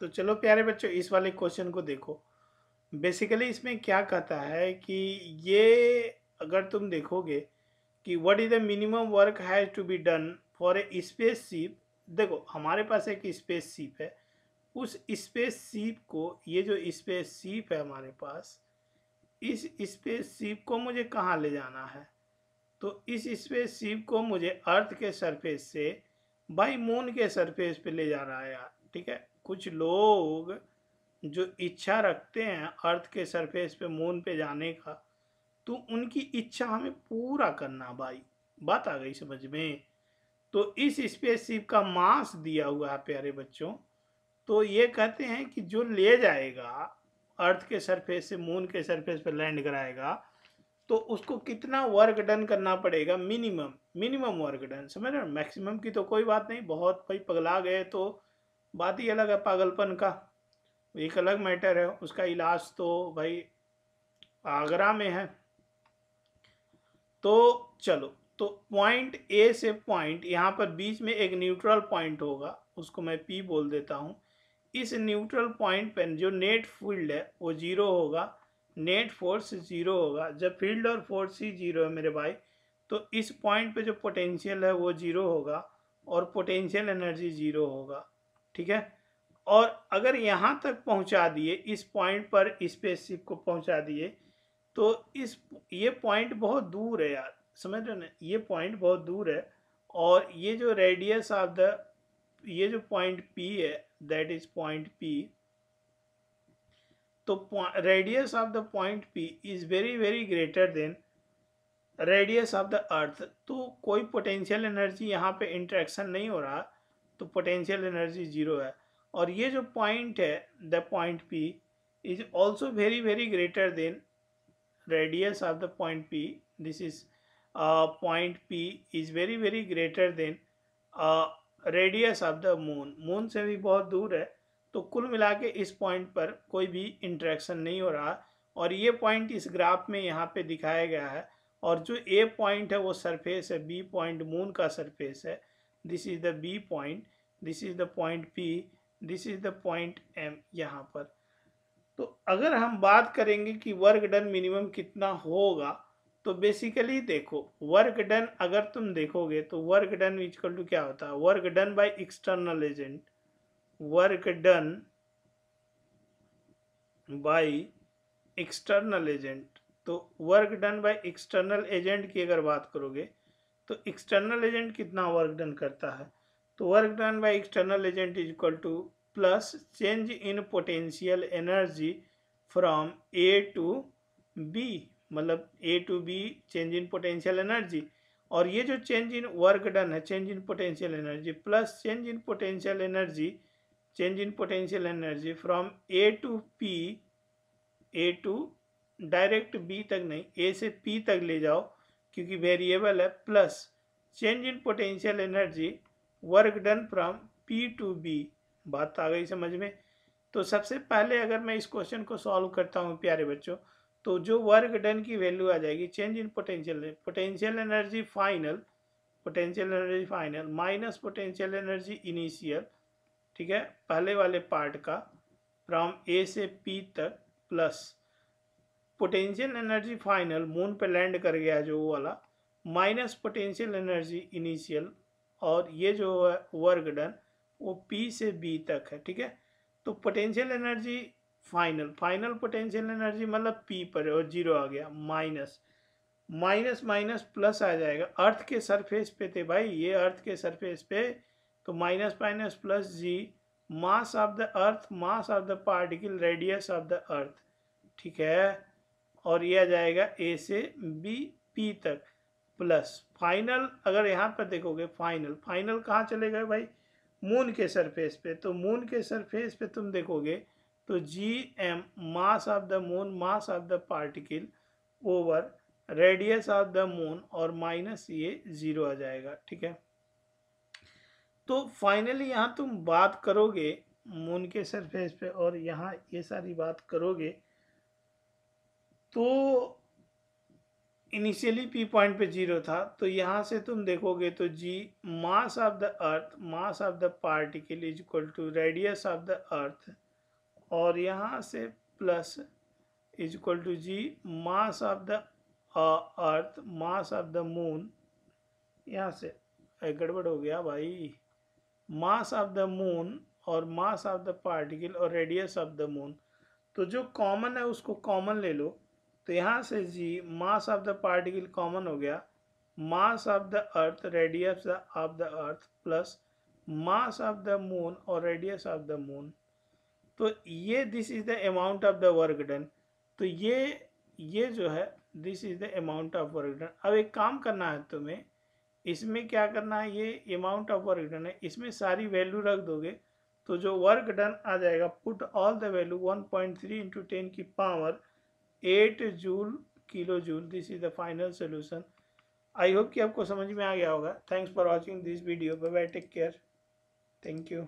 तो चलो प्यारे बच्चों इस वाले क्वेश्चन को देखो बेसिकली इसमें क्या कहता है कि ये अगर तुम देखोगे कि what is the minimum work has to be done for a spaceship देखो हमारे पास एक स्पेस शिप है उस स्पेस शिप को ये जो स्पेस सीप है हमारे पास इस स्पेस शिप को मुझे कहाँ ले जाना है तो इस स्पेस शिप को मुझे अर्थ के सरफेस से बाई मून के सरफेस पे ले जाना है यार ठीक है कुछ लोग जो इच्छा रखते हैं अर्थ के सरफेस पे मून पे जाने का तो उनकी इच्छा हमें पूरा करना भाई बात आ गई समझ में तो इस स्पेसशिप का मास दिया हुआ है प्यारे बच्चों तो ये कहते हैं कि जो ले जाएगा अर्थ के सरफेस से मून के सरफेस पर लैंड कराएगा तो उसको कितना वर्क डन करना पड़ेगा मिनिमम मिनिमम वर्क डन समझ रहे मैक्सिमम की तो कोई बात नहीं बहुत भाई पगला गए तो बात ही अलग है पागलपन का एक अलग मैटर है उसका इलाज तो भाई आगरा में है तो चलो तो पॉइंट ए से पॉइंट यहाँ पर बीच में एक न्यूट्रल पॉइंट होगा उसको मैं पी बोल देता हूँ इस न्यूट्रल पॉइंट पर जो नेट फील्ड है वो जीरो होगा नेट फोर्स जीरो होगा जब फील्ड और फोर्स ही जीरो है मेरे भाई तो इस पॉइंट पे जो पोटेंशियल है वो जीरो होगा और पोटेंशियल एनर्जी जीरो होगा ठीक है और अगर यहाँ तक पहुँचा दिए इस पॉइंट पर स्पेसशिप को पहुँचा दिए तो इस ये पॉइंट बहुत दूर है यार समझ रहे ना ये पॉइंट बहुत दूर है और ये जो रेडियस ऑफ द ये जो पॉइंट पी है दैट इज पॉइंट पी तो radius of the point P is very very greater than radius of the earth तो कोई पोटेंशियल एनर्जी यहाँ पे इंट्रैक्शन नहीं हो रहा तो पोटेंशियल एनर्जी जीरो है और ये जो पॉइंट है the point P is also very very greater than radius of the point P this is point P is very very greater than radius of the moon moon से भी बहुत दूर है तो कुल मिला के इस पॉइंट पर कोई भी इंट्रैक्शन नहीं हो रहा और ये पॉइंट इस ग्राफ में यहाँ पे दिखाया गया है और जो ए पॉइंट है वो सरफेस है बी पॉइंट मून का सरफेस है this is the B point this is the point P this is the point M यहाँ पर तो अगर हम बात करेंगे कि वर्क डन मिनिमम कितना होगा तो बेसिकली देखो वर्क डन अगर तुम देखोगे तो वर्क डन इजकल टू क्या होता है work done by external agent work done by external agent तो work done by external agent की अगर बात करोगे तो एक्सटर्नल एजेंट कितना वर्क डन करता है तो work done by external agent is equal to plus change in potential energy from A to B मतलब A to B change in potential energy और ये जो चेंज इन वर्क डन है change in potential energy plus change in potential energy change in potential energy from A to P A to direct B तक नहीं ए से P तक ले जाओ क्योंकि वेरिएबल है plus change in potential energy work done from P to B बात आ गई समझ में तो सबसे पहले अगर मैं इस क्वेश्चन को सॉल्व करता हूँ प्यारे बच्चों तो जो वर्क डन की वैल्यू आ जाएगी change in potential potential energy final potential energy final minus potential energy initial ठीक है पहले वाले पार्ट का फ्रॉम ए से पी तक plus potential energy final moon पे लैंड कर गया जो वो वाला माइनस पोटेंशियल एनर्जी इनिशियल और ये जो है वर्क डन वो पी से बी तक है ठीक है तो potential energy final final potential energy मतलब पी पर और जीरो आ गया माइनस माइनस माइनस प्लस आ जाएगा अर्थ के सरफेस पे थे भाई ये अर्थ के सरफेस पे तो minus minus plus G mass of the earth mass of the particle radius of the earth ठीक है और ये आ जाएगा ए से बी पी तक प्लस फाइनल अगर यहाँ पर देखोगे फाइनल फाइनल कहाँ चले गए भाई मून के सरफेस पे तो मून के सरफेस पे तुम देखोगे तो G M mass of the moon mass of the particle over radius of the moon और माइनस ये ज़ीरो आ जाएगा ठीक है तो फाइनली यहाँ तुम बात करोगे मून के सरफेस पे और यहाँ ये सारी बात करोगे तो इनिशियली पी पॉइंट पे जीरो था तो यहाँ से तुम देखोगे तो G mass of the earth mass of the particle is equal to radius of the earth और यहाँ से plus is equal to G mass of the earth mass of the moon यहाँ से गड़बड़ हो गया भाई मास ऑफ द मून और मास ऑफ द पार्टिकल और रेडियस ऑफ द मून तो जो कॉमन है उसको कॉमन ले लो तो यहाँ से G mass of the particle common हो गया mass of the earth radius of the earth plus mass of the moon और रेडियस ऑफ द मून तो ये this is the amount of the work done तो ये ये जो है this is the amount of work done अब एक काम करना है तुम्हें इसमें क्या करना है ये अमाउंट ऑफ वर्क डन है इसमें सारी वैल्यू रख दोगे तो जो वर्क डन आ जाएगा put all the value 1.3 point three into ten की power eight joule kilo joule this is the final solution I hope कि आपको समझ में आ गया होगा thanks for watching this video bye bye take care thank you